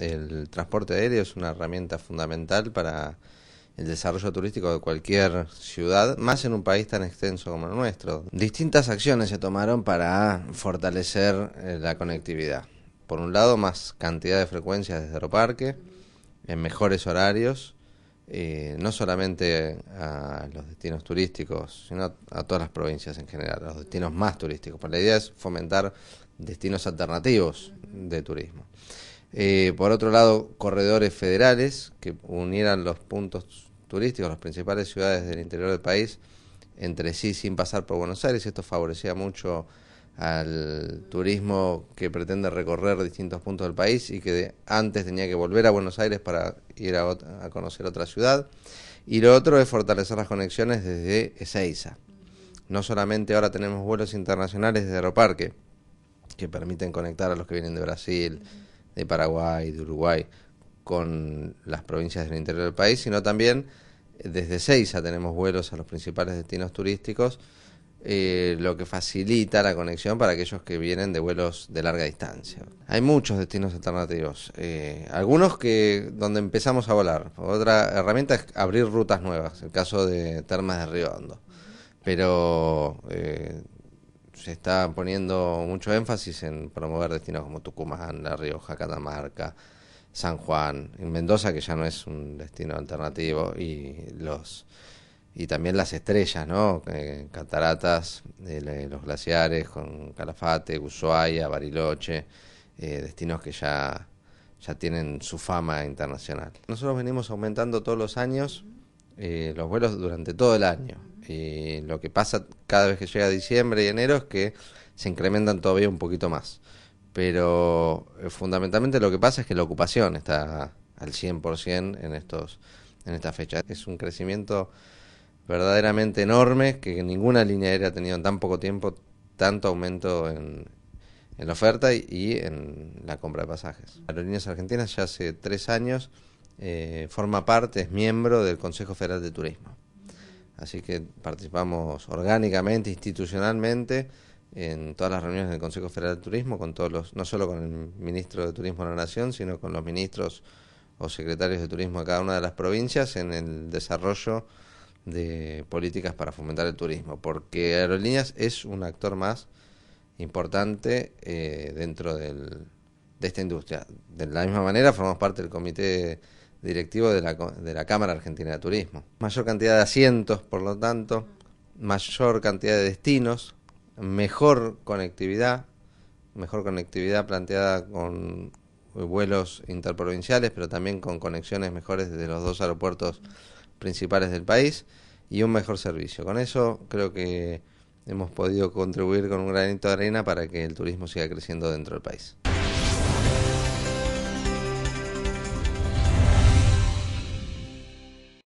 El transporte aéreo es una herramienta fundamental para el desarrollo turístico de cualquier ciudad, más en un país tan extenso como el nuestro. Distintas acciones se tomaron para fortalecer eh, la conectividad. Por un lado, más cantidad de frecuencias desde Aeroparque, en mejores horarios, no solamente a los destinos turísticos, sino a todas las provincias en general, a los destinos más turísticos. la idea es fomentar destinos alternativos de turismo. Eh, por otro lado, corredores federales que unieran los puntos turísticos, las principales ciudades del interior del país, entre sí sin pasar por Buenos Aires. Esto favorecía mucho al turismo que pretende recorrer distintos puntos del país y que antes tenía que volver a Buenos Aires para ir a, conocer otra ciudad. Y lo otro es fortalecer las conexiones desde Ezeiza. No solamente ahora tenemos vuelos internacionales desde Aeroparque, que permiten conectar a los que vienen de Brasil, de Paraguay, de Uruguay, con las provincias del interior del país, sino también eh, desde Seiza tenemos vuelos a los principales destinos turísticos, eh, lo que facilita la conexión para aquellos que vienen de vuelos de larga distancia. Hay muchos destinos alternativos, eh, algunos que donde empezamos a volar. Otra herramienta es abrir rutas nuevas, el caso de Termas de Río Hondo. Pero se está poniendo mucho énfasis en promover destinos como Tucumán, La Rioja, Catamarca, San Juan, en Mendoza, que ya no es un destino alternativo, y los y también las estrellas, ¿no? Eh, cataratas, eh, los glaciares con Calafate, Ushuaia, Bariloche, eh, destinos que ya, ya tienen su fama internacional. Nosotros venimos aumentando todos los años eh, los vuelos durante todo el año. Y eh, lo que pasa cada vez que llega diciembre y enero es que se incrementan todavía un poquito más. Pero eh, fundamentalmente lo que pasa es que la ocupación está al 100% en, estos, en esta fecha. Es un crecimiento verdaderamente enorme que ninguna línea aérea ha tenido en tan poco tiempo tanto aumento en, en la oferta y, y en la compra de pasajes. las Aerolíneas Argentinas ya hace tres años eh, forma parte, es miembro del Consejo Federal de Turismo. Así que participamos orgánicamente, institucionalmente, en todas las reuniones del Consejo Federal de Turismo, con todos los, no solo con el ministro de Turismo de la Nación, sino con los ministros o secretarios de turismo de cada una de las provincias en el desarrollo de políticas para fomentar el turismo, porque Aerolíneas es un actor más importante eh, dentro de esta industria. De la misma manera, formamos parte del comité directivo de la, de la Cámara Argentina de Turismo. Mayor cantidad de asientos, por lo tanto, mayor cantidad de destinos, mejor conectividad, mejor conectividad planteada con vuelos interprovinciales, pero también con conexiones mejores desde los dos aeropuertos principales del país y un mejor servicio. Con eso creo que hemos podido contribuir con un granito de arena para que el turismo siga creciendo dentro del país.